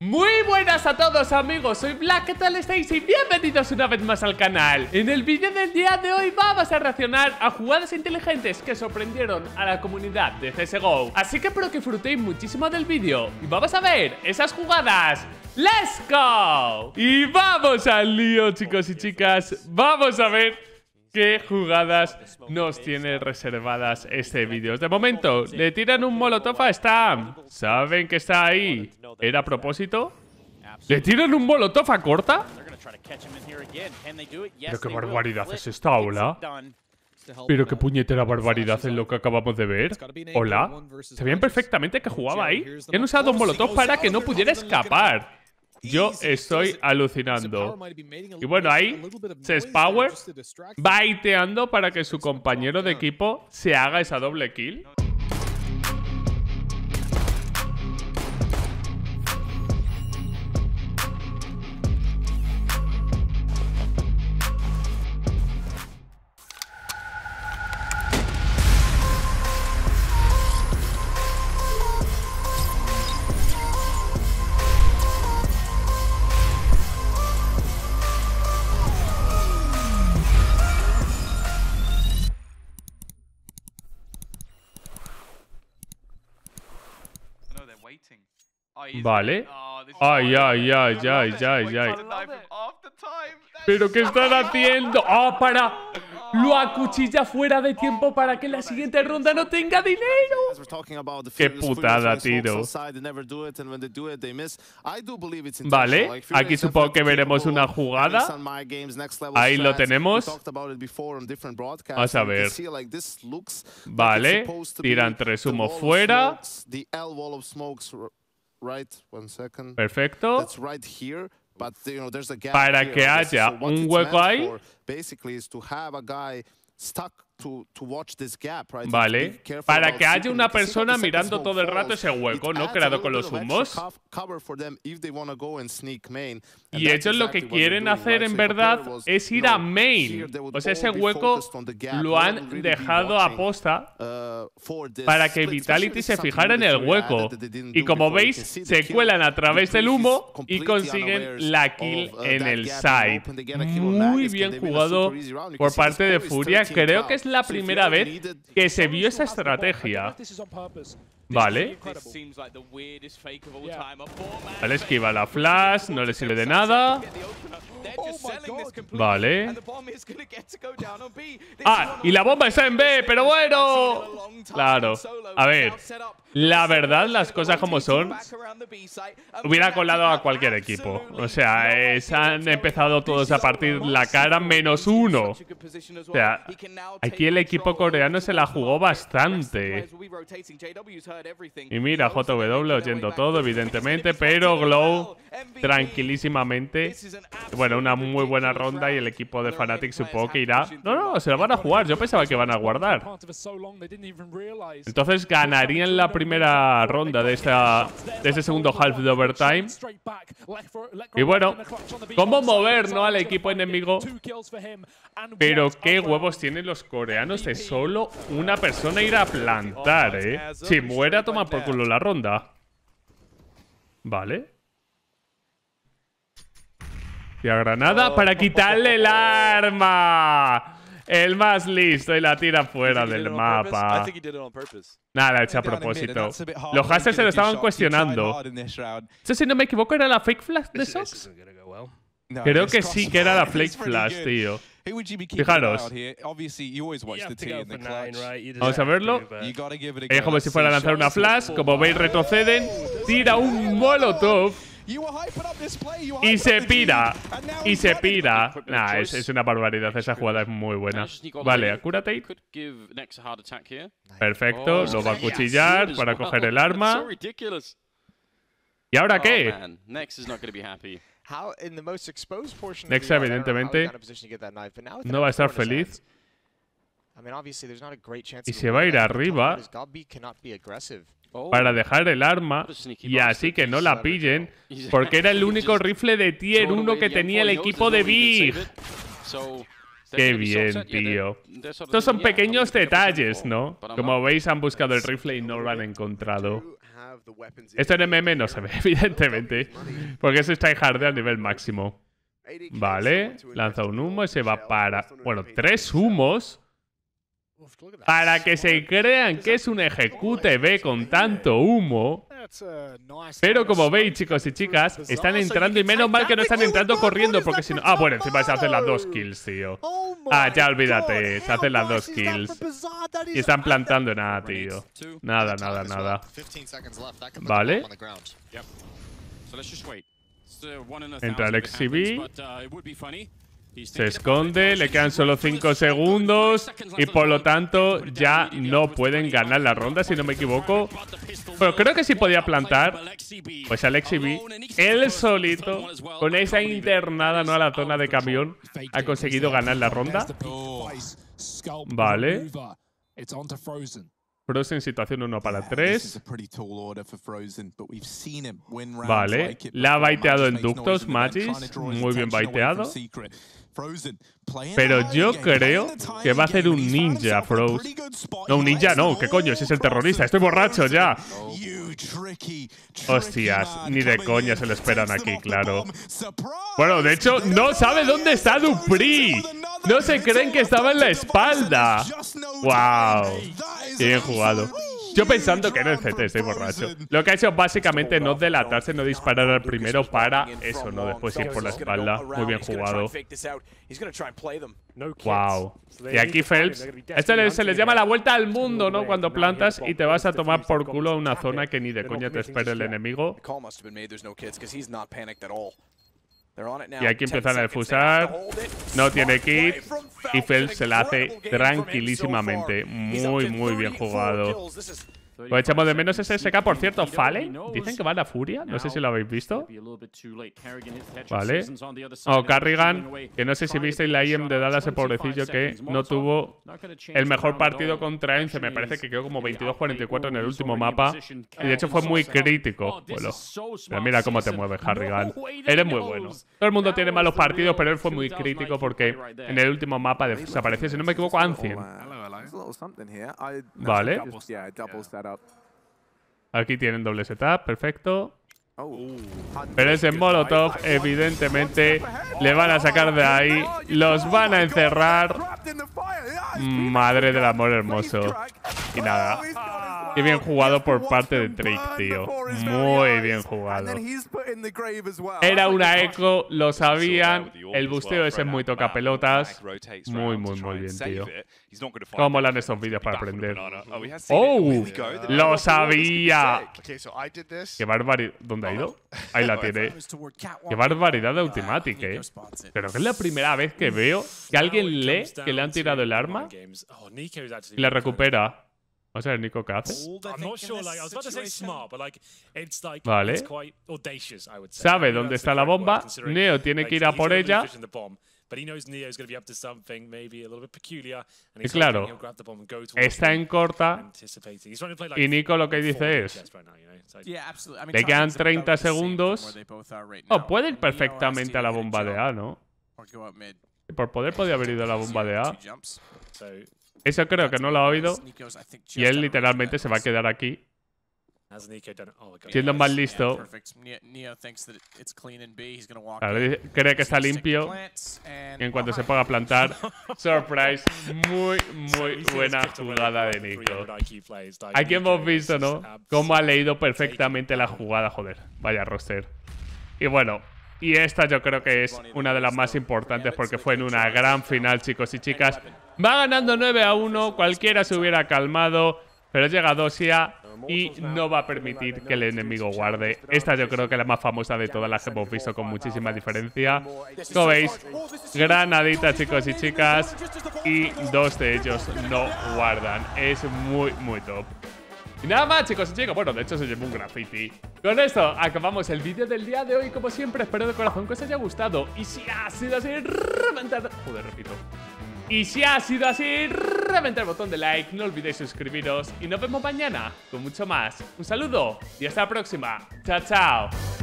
Muy buenas a todos amigos, soy Black, ¿qué tal estáis? Y bienvenidos una vez más al canal En el vídeo del día de hoy vamos a reaccionar a jugadas inteligentes que sorprendieron a la comunidad de CSGO Así que espero que disfrutéis muchísimo del vídeo Y vamos a ver esas jugadas ¡Let's go! Y vamos al lío chicos y chicas, vamos a ver qué jugadas nos tiene reservadas este vídeo. De momento, le tiran un molotov a Stam. Saben que está ahí. ¿Era a propósito? ¿Le tiran un molotov a corta? Pero qué barbaridad es esta hola? Pero qué puñetera barbaridad es lo que acabamos de ver. Hola. Sabían perfectamente que jugaba ahí. han usado un molotov para que no pudiera escapar. Yo estoy alucinando. Y bueno, ahí Ses Power va para que su compañero de equipo se haga esa doble kill. Vale. Oh, ay, ay, ay, ay, ay, ay. ¿Pero qué están haciendo? Ah, oh, para! Lo acuchilla fuera de tiempo oh, para que la siguiente ronda no tenga dinero. ¡Qué putada, tío! Vale, aquí supongo que veremos una jugada. Ahí lo tenemos. Vamos a ver. Vale, tiran tres humo fuera. Right, one second. Perfecto. That's right here, but you know, there's a gap Para here. que haya so un hueco ahí. Basically is to have a guy stuck Vale, para que haya una persona mirando todo el rato ese hueco, ¿no? Creado con los humos. Y ellos lo que quieren hacer en verdad es ir a main. Pues ese hueco lo han dejado a posta uh, para que Vitality se fijara en el hueco. Y como veis, se cuelan a través del humo y consiguen la kill uh, en el side. Muy bien jugado por parte de Furia. Creo que es la primera vez que se vio esa estrategia. Vale. Vale, esquiva la flash, no le sirve de nada. Vale. Ah, y la bomba está en B, pero bueno. Claro. A ver. La verdad, las cosas como son, hubiera colado a cualquier equipo. O sea, se han empezado todos a partir la cara menos uno. O sea, aquí el equipo coreano se la jugó bastante. Y mira, JW oyendo todo, evidentemente, pero Glow tranquilísimamente. Bueno, una muy buena ronda y el equipo de Fnatic supongo que irá... No, no, se la van a jugar. Yo pensaba que van a guardar. Entonces ganarían la primera ronda de, esta, de este segundo half de overtime. Y bueno, cómo mover al equipo enemigo. Pero qué huevos tienen los coreanos de solo una persona ir a plantar, ¿eh? Si muere toma tomar por culo la ronda. Vale. Y a Granada para quitarle el arma. El más listo y la tira fuera del mapa. Nada, hecha a propósito. Los Hassel se lo estaban cuestionando. sé si no me equivoco, era la fake flash de Sox. Creo que sí que era la fake flash, tío. Fijaros. Vamos a verlo. Es como si fuera a lanzar una flash. Como veis, retroceden. Tira un molotov. Y se pira. Y se pira. Nah, es, una barbaridad. Esa jugada es muy buena. Vale, acúrate Perfecto. Oh, lo va a cuchillar para coger el arma. ¿Y ahora oh, qué? Nexa, evidentemente, no va a estar feliz. Y se va a ir arriba. Oh. para dejar el arma pues y así que no la pillen, porque era el único rifle de tier 1 que tenía el equipo de Big. Qué bien, tío. Estos son pequeños detalles, ¿no? Como veis, han buscado el rifle y no lo han encontrado. Esto en MM no se ve, evidentemente, porque eso está en hard al nivel máximo. Vale, lanza un humo y se va para... Bueno, tres humos para que se crean que es un ejecute con tanto humo. Pero como veis, chicos y chicas, están entrando y menos mal que no están entrando corriendo porque si no... Ah, bueno, encima se hacen las dos kills, tío. Oh ah, ya olvídate, se hacen las dos kills. Y están plantando nada, tío. Nada, nada, nada. Vale. Entra el XCB. Se esconde, le quedan solo 5 segundos y por lo tanto ya no pueden ganar la ronda, si no me equivoco. Pero creo que sí podía plantar, pues Alexi B, él solito, con esa internada no a la zona de camión, ha conseguido ganar la ronda. Vale. Frozen situación 1 para 3. Vale, la ha baiteado en ductos, Magis. Muy bien baiteado. Pero yo creo que va a hacer un ninja, Froze. No, un ninja no, ¿qué coño? ese es el terrorista, estoy borracho ya. Hostias, ni de coña se lo esperan aquí, claro. Bueno, de hecho, no sabe dónde está Dupri. No se creen que estaba en la espalda. ¡Wow! Bien jugado. Yo pensando que era el CT, estoy borracho. Lo que ha hecho básicamente no delatarse, no disparar al primero para eso, no después ir por la espalda. Muy bien jugado. Wow. Y aquí Phelps. Esto se les llama la vuelta al mundo, ¿no? Cuando plantas y te vas a tomar por culo a una zona que ni de coña te espera el enemigo. Y aquí empiezan a defusar. No tiene kit. Y Fel se la hace tranquilísimamente. Muy, muy bien jugado. Lo echamos de menos ese SK, por cierto, Fallen. Dicen que va la Furia, no sé si lo habéis visto. Vale. O oh, Carrigan, que no sé si visteis la IM de Dallas, ese pobrecillo que no tuvo el mejor partido contra Ence. Me parece que quedó como 22-44 en el último mapa. Y de hecho fue muy crítico. pero mira cómo te mueves, Carrigan. Eres muy bueno. Todo el mundo tiene malos partidos, pero él fue muy crítico porque en el último mapa desapareció, si no me equivoco, Ancien. Vale. Aquí tienen doble setup, perfecto. Oh, Pero ese Molotov, evidentemente, le van a sacar de ahí. Los van a oh encerrar. Madre del amor hermoso. Y nada, oh, Qué bien jugado por parte de Trick, tío. Muy bien jugado. Era una oh. eco, lo sabían. El busteo ese es muy toca pelotas. Muy, muy, muy bien, tío. ¿Cómo molan estos vídeos para aprender? ¡Oh! oh ¡Lo sabía! ¡Qué barbaridad! ¿Dónde ha ido? Ahí la oh, tiene. ¡Qué uh, barbaridad de Ultimatic, eh! Pero que es la primera vez que veo que alguien lee que le han tirado el arma y la recupera. Vamos a ver, Nico, vale. Sabe dónde está la bomba, Neo tiene que ir a por ella. Y claro, está en corta y Nico lo que dice es, le quedan 30 segundos, o oh, puede ir perfectamente a la bomba de A, ¿no? Por poder podría haber ido a la bomba de A. Eso creo que no lo ha oído. Y él literalmente se va a quedar aquí. Siendo más listo. cree que está limpio. Y en cuanto se ponga a plantar. Surprise. Muy, muy buena jugada de Nico. Aquí hemos visto, ¿no? Cómo ha leído perfectamente la jugada, joder. Vaya roster. Y bueno, y esta yo creo que es una de las más importantes porque fue en una gran final, chicos y chicas. Va ganando 9 a 1, cualquiera se hubiera calmado, pero llega Dosia y no va a permitir que el enemigo guarde. Esta yo creo que es la más famosa de todas las que hemos visto con muchísima diferencia. Como veis, granadita chicos y chicas y dos de ellos no guardan. Es muy, muy top. Y nada más, chicos y chicos. Bueno, de hecho se llevó un graffiti. Con esto acabamos el vídeo del día de hoy. Como siempre, espero de corazón que os haya gustado. Y si ha sido así, reventad... Joder, repito. Y si ha sido así, reventad el botón de like. No olvidéis suscribiros. Y nos vemos mañana con mucho más. Un saludo y hasta la próxima. Chao, chao.